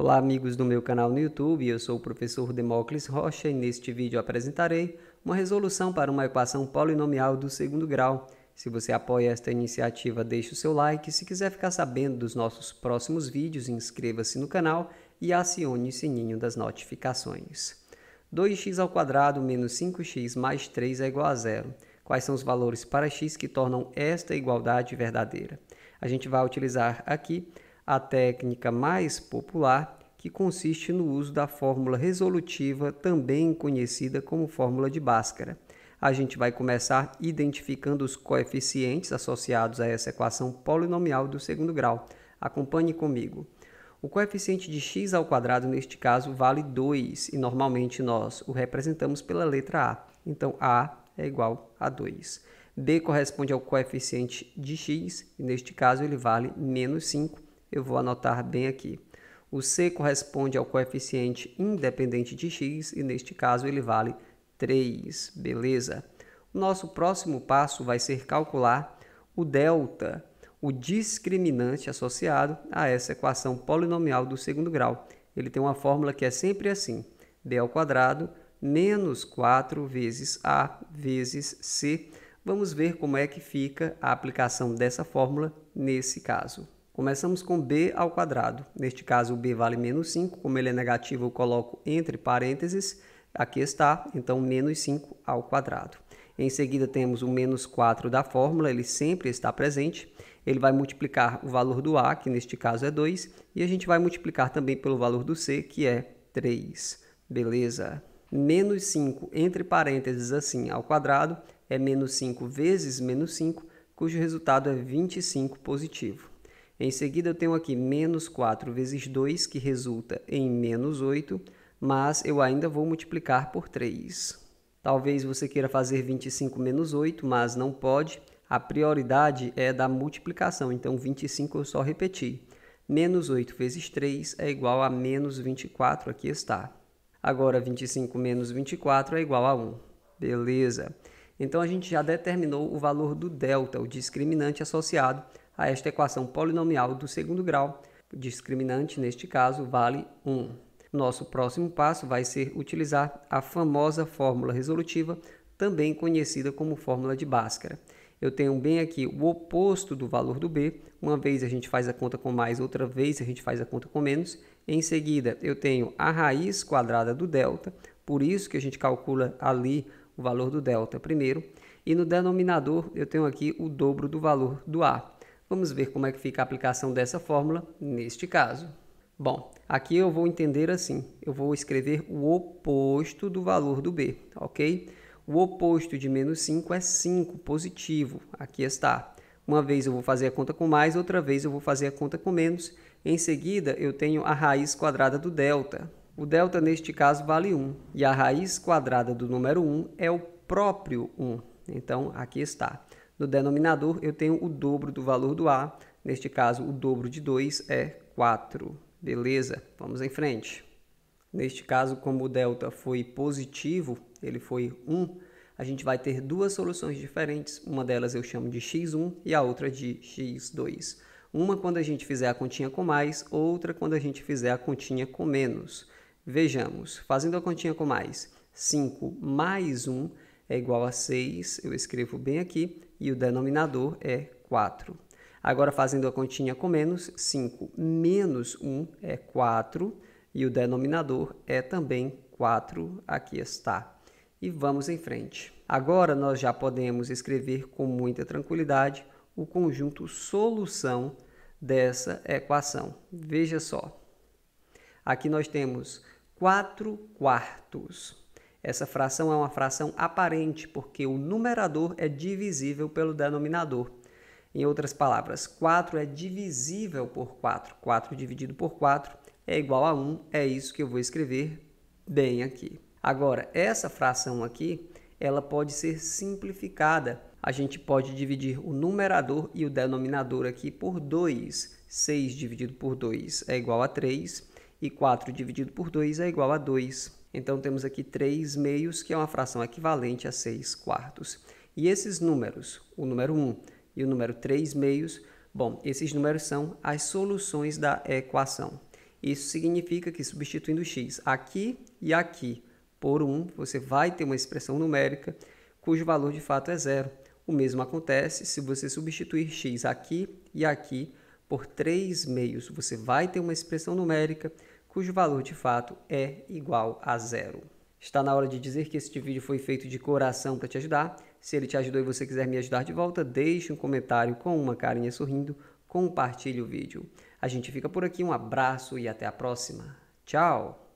Olá, amigos do meu canal no YouTube, eu sou o professor Demócles Rocha e neste vídeo apresentarei uma resolução para uma equação polinomial do segundo grau. Se você apoia esta iniciativa, deixe o seu like. Se quiser ficar sabendo dos nossos próximos vídeos, inscreva-se no canal e acione o sininho das notificações. 2x² menos 5x mais 3 é igual a zero. Quais são os valores para x que tornam esta igualdade verdadeira? A gente vai utilizar aqui a técnica mais popular, que consiste no uso da fórmula resolutiva, também conhecida como fórmula de Bhaskara. A gente vai começar identificando os coeficientes associados a essa equação polinomial do segundo grau. Acompanhe comigo. O coeficiente de x ao quadrado neste caso vale 2 e normalmente nós o representamos pela letra a. Então a é igual a 2. b corresponde ao coeficiente de x e neste caso ele vale menos 5 eu vou anotar bem aqui. O C corresponde ao coeficiente independente de x e, neste caso, ele vale 3, beleza? O nosso próximo passo vai ser calcular o delta, o discriminante associado a essa equação polinomial do segundo grau. Ele tem uma fórmula que é sempre assim, b ao quadrado menos 4 vezes a vezes c. Vamos ver como é que fica a aplicação dessa fórmula nesse caso. Começamos com b ao quadrado. Neste caso, o b vale menos 5. Como ele é negativo, eu coloco entre parênteses. Aqui está, então, menos 5 ao quadrado. Em seguida, temos o menos 4 da fórmula, ele sempre está presente. Ele vai multiplicar o valor do a, que neste caso é 2, e a gente vai multiplicar também pelo valor do c, que é 3. Beleza? Menos 5 entre parênteses assim ao quadrado é menos 5 vezes menos 5, cujo resultado é 25 positivo. Em seguida, eu tenho aqui menos 4 vezes 2, que resulta em menos 8, mas eu ainda vou multiplicar por 3. Talvez você queira fazer 25 menos 8, mas não pode. A prioridade é da multiplicação, então 25 eu só repeti. Menos 8 vezes 3 é igual a menos 24, aqui está. Agora, 25 menos 24 é igual a 1. Beleza. Então, a gente já determinou o valor do delta, o discriminante associado a esta equação polinomial do segundo grau, discriminante neste caso vale 1. Nosso próximo passo vai ser utilizar a famosa fórmula resolutiva, também conhecida como fórmula de Bhaskara. Eu tenho bem aqui o oposto do valor do b, uma vez a gente faz a conta com mais, outra vez a gente faz a conta com menos. Em seguida, eu tenho a raiz quadrada do delta, por isso que a gente calcula ali o valor do delta primeiro. E no denominador, eu tenho aqui o dobro do valor do a. Vamos ver como é que fica a aplicação dessa fórmula neste caso. Bom, aqui eu vou entender assim, eu vou escrever o oposto do valor do b, tá ok? O oposto de menos 5 é 5, positivo, aqui está. Uma vez eu vou fazer a conta com mais, outra vez eu vou fazer a conta com menos. Em seguida, eu tenho a raiz quadrada do delta. O delta, neste caso, vale 1, e a raiz quadrada do número 1 é o próprio 1. Então, aqui está. No denominador, eu tenho o dobro do valor do A. Neste caso, o dobro de 2 é 4. Beleza, vamos em frente. Neste caso, como o delta foi positivo, ele foi 1, a gente vai ter duas soluções diferentes. Uma delas eu chamo de x1 e a outra de x2. Uma quando a gente fizer a continha com mais, outra quando a gente fizer a continha com menos. Vejamos, fazendo a continha com mais, 5 mais 1 é igual a 6, eu escrevo bem aqui, e o denominador é 4. Agora, fazendo a continha com menos, 5 menos 1 é 4, e o denominador é também 4, aqui está. E vamos em frente. Agora, nós já podemos escrever com muita tranquilidade o conjunto solução dessa equação. Veja só. Aqui nós temos 4 quartos essa fração é uma fração aparente, porque o numerador é divisível pelo denominador. Em outras palavras, 4 é divisível por 4. 4 dividido por 4 é igual a 1. É isso que eu vou escrever bem aqui. Agora, essa fração aqui, ela pode ser simplificada. A gente pode dividir o numerador e o denominador aqui por 2. 6 dividido por 2 é igual a 3 e 4 dividido por 2 é igual a 2. Então, temos aqui 3 meios, que é uma fração equivalente a 6 quartos. E esses números, o número 1 e o número 3 meios, bom, esses números são as soluções da equação. Isso significa que substituindo x aqui e aqui por 1, você vai ter uma expressão numérica cujo valor de fato é zero. O mesmo acontece se você substituir x aqui e aqui por por três meios, você vai ter uma expressão numérica cujo valor de fato é igual a zero. Está na hora de dizer que este vídeo foi feito de coração para te ajudar. Se ele te ajudou e você quiser me ajudar de volta, deixe um comentário com uma carinha sorrindo, compartilhe o vídeo. A gente fica por aqui, um abraço e até a próxima. Tchau!